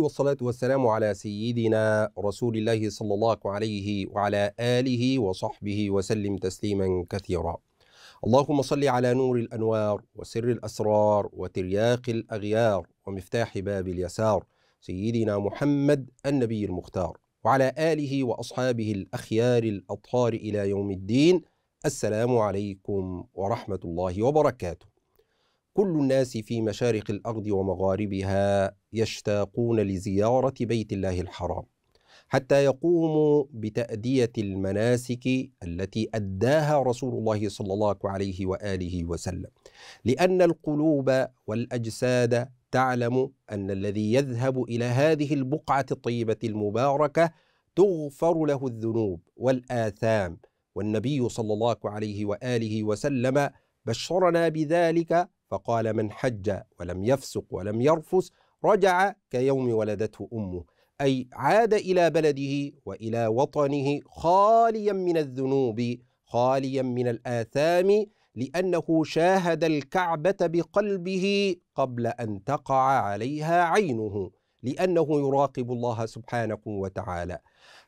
والصلاة والسلام على سيدنا رسول الله صلى الله عليه وعلى آله وصحبه وسلم تسليما كثيرا اللهم صل على نور الأنوار وسر الأسرار وترياق الأغيار ومفتاح باب اليسار سيدنا محمد النبي المختار وعلى آله وأصحابه الأخيار الأطهار إلى يوم الدين السلام عليكم ورحمة الله وبركاته كل الناس في مشارق الارض ومغاربها يشتاقون لزياره بيت الله الحرام حتى يقوموا بتاديه المناسك التي اداها رسول الله صلى الله عليه واله وسلم لان القلوب والاجساد تعلم ان الذي يذهب الى هذه البقعه الطيبه المباركه تغفر له الذنوب والاثام والنبي صلى الله عليه واله وسلم بشرنا بذلك فقال من حج ولم يفسق ولم يرفس رجع كيوم ولدته امه اي عاد الى بلده والى وطنه خاليا من الذنوب خاليا من الاثام لانه شاهد الكعبه بقلبه قبل ان تقع عليها عينه لانه يراقب الله سبحانه وتعالى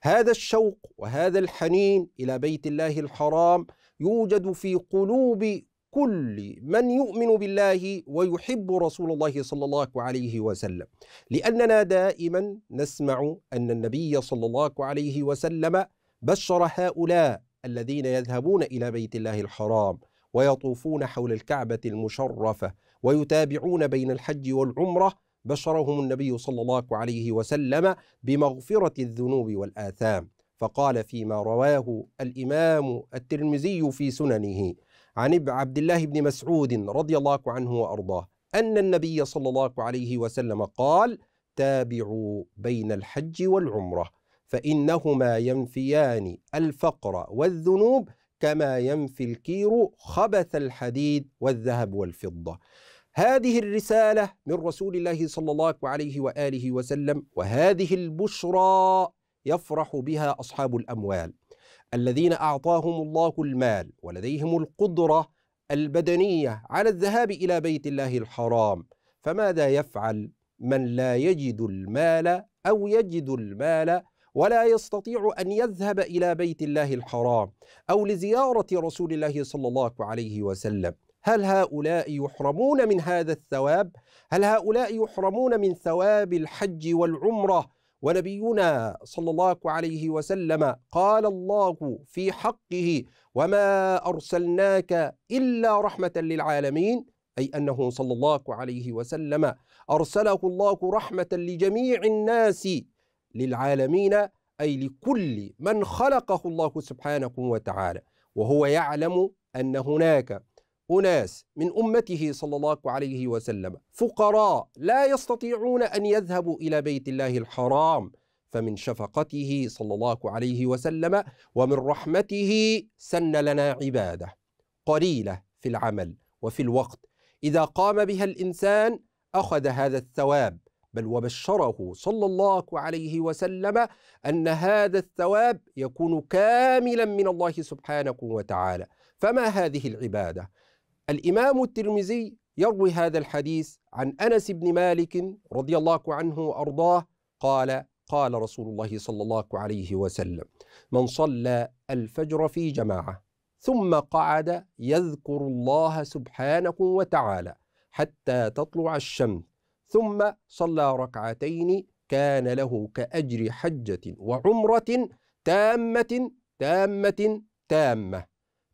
هذا الشوق وهذا الحنين الى بيت الله الحرام يوجد في قلوب كل من يؤمن بالله ويحب رسول الله صلى الله عليه وسلم لأننا دائما نسمع أن النبي صلى الله عليه وسلم بشر هؤلاء الذين يذهبون إلى بيت الله الحرام ويطوفون حول الكعبة المشرفة ويتابعون بين الحج والعمرة بشرهم النبي صلى الله عليه وسلم بمغفرة الذنوب والآثام فقال فيما رواه الإمام الترمذي في سننه عن عبد الله بن مسعود رضي الله عنه وأرضاه أن النبي صلى الله عليه وسلم قال تابعوا بين الحج والعمرة فإنهما ينفيان الفقر والذنوب كما ينفي الكير خبث الحديد والذهب والفضة هذه الرسالة من رسول الله صلى الله عليه وآله وسلم وهذه البشرى يفرح بها أصحاب الأموال الذين اعطاهم الله المال ولديهم القدره البدنيه على الذهاب الى بيت الله الحرام فماذا يفعل من لا يجد المال او يجد المال ولا يستطيع ان يذهب الى بيت الله الحرام او لزياره رسول الله صلى الله عليه وسلم هل هؤلاء يحرمون من هذا الثواب هل هؤلاء يحرمون من ثواب الحج والعمره ونبينا صلى الله عليه وسلم قال الله في حقه وما أرسلناك إلا رحمة للعالمين أي أنه صلى الله عليه وسلم أرسله الله رحمة لجميع الناس للعالمين أي لكل من خلقه الله سبحانه وتعالى وهو يعلم أن هناك أناس من أمته صلى الله عليه وسلم فقراء لا يستطيعون أن يذهبوا إلى بيت الله الحرام فمن شفقته صلى الله عليه وسلم ومن رحمته سن لنا عبادة قليلة في العمل وفي الوقت إذا قام بها الإنسان أخذ هذا الثواب بل وبشره صلى الله عليه وسلم أن هذا الثواب يكون كاملا من الله سبحانه وتعالى فما هذه العبادة؟ الإمام الترمذي يروي هذا الحديث عن أنس بن مالك رضي الله عنه وأرضاه قال قال رسول الله صلى الله عليه وسلم من صلى الفجر في جماعة ثم قعد يذكر الله سبحانه وتعالى حتى تطلع الشمس ثم صلى ركعتين كان له كأجر حجة وعمرة تامة تامة تامة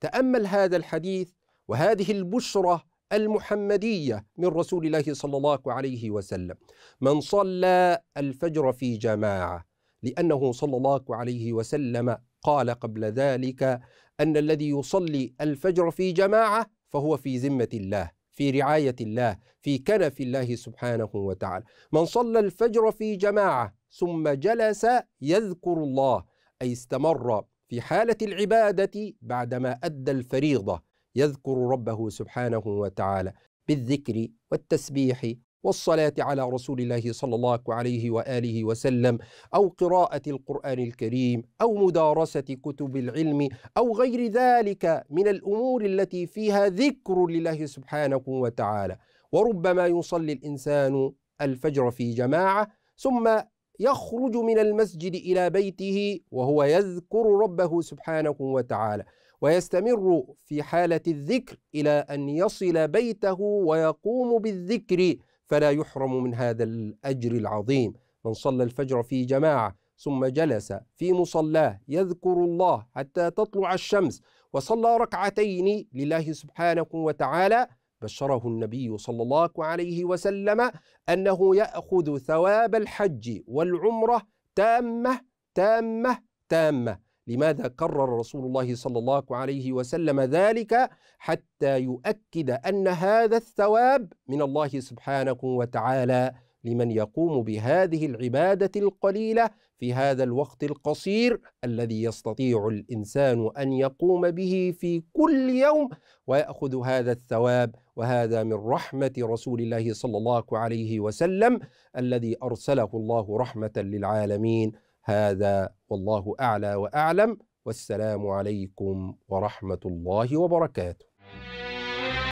تأمل هذا الحديث وهذه البشرى المحمدية من رسول الله صلى الله عليه وسلم من صلى الفجر في جماعة لأنه صلى الله عليه وسلم قال قبل ذلك أن الذي يصلي الفجر في جماعة فهو في ذمة الله في رعاية الله في كنف الله سبحانه وتعالى من صلى الفجر في جماعة ثم جلس يذكر الله أي استمر في حالة العبادة بعدما أدى الفريضة يذكر ربه سبحانه وتعالى بالذكر والتسبيح والصلاة على رسول الله صلى الله عليه وآله وسلم أو قراءة القرآن الكريم أو مدارسة كتب العلم أو غير ذلك من الأمور التي فيها ذكر لله سبحانه وتعالى وربما يصلي الإنسان الفجر في جماعة ثم يخرج من المسجد إلى بيته وهو يذكر ربه سبحانه وتعالى ويستمر في حالة الذكر إلى أن يصل بيته ويقوم بالذكر فلا يحرم من هذا الأجر العظيم من صلى الفجر في جماعة ثم جلس في مصلاه يذكر الله حتى تطلع الشمس وصلى ركعتين لله سبحانه وتعالى بشره النبي صلى الله عليه وسلم أنه يأخذ ثواب الحج والعمرة تامة تامة تامة لماذا كرر رسول الله صلى الله عليه وسلم ذلك حتى يؤكد أن هذا الثواب من الله سبحانه وتعالى لمن يقوم بهذه العبادة القليلة في هذا الوقت القصير الذي يستطيع الإنسان أن يقوم به في كل يوم ويأخذ هذا الثواب وهذا من رحمة رسول الله صلى الله عليه وسلم الذي أرسله الله رحمة للعالمين هذا والله أعلى وأعلم والسلام عليكم ورحمة الله وبركاته